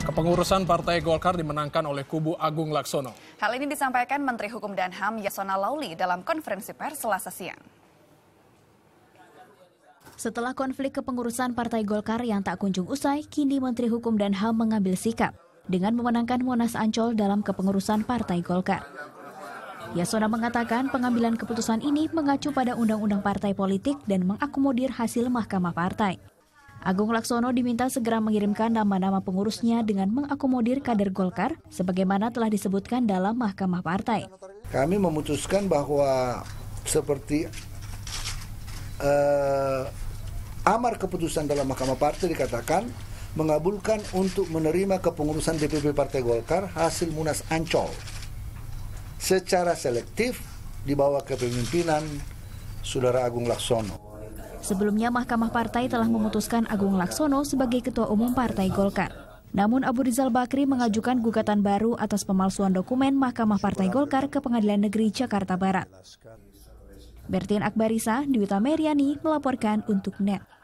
Kepengurusan Partai Golkar dimenangkan oleh kubu Agung Laksono. Hal ini disampaikan Menteri Hukum dan HAM Yasona Lauli dalam konferensi pers Selasa siang. Setelah konflik kepengurusan Partai Golkar yang tak kunjung usai, kini Menteri Hukum dan HAM mengambil sikap dengan memenangkan Monas Ancol dalam kepengurusan Partai Golkar. Yasona mengatakan pengambilan keputusan ini mengacu pada Undang-Undang Partai Politik dan mengakomodir hasil Mahkamah Partai. Agung Laksono diminta segera mengirimkan nama-nama pengurusnya dengan mengakomodir kader Golkar sebagaimana telah disebutkan dalam Mahkamah Partai. Kami memutuskan bahwa seperti eh, amar keputusan dalam Mahkamah Partai dikatakan mengabulkan untuk menerima kepengurusan DPP Partai Golkar hasil Munas Ancol secara selektif di bawah kepemimpinan Saudara Agung Laksono. Sebelumnya Mahkamah Partai telah memutuskan Agung Laksono sebagai Ketua Umum Partai Golkar. Namun Abu Rizal Bakri mengajukan gugatan baru atas pemalsuan dokumen Mahkamah Partai Golkar ke Pengadilan Negeri Jakarta Barat. Bertin Akbarisa, Dwi Meriani melaporkan untuk NET.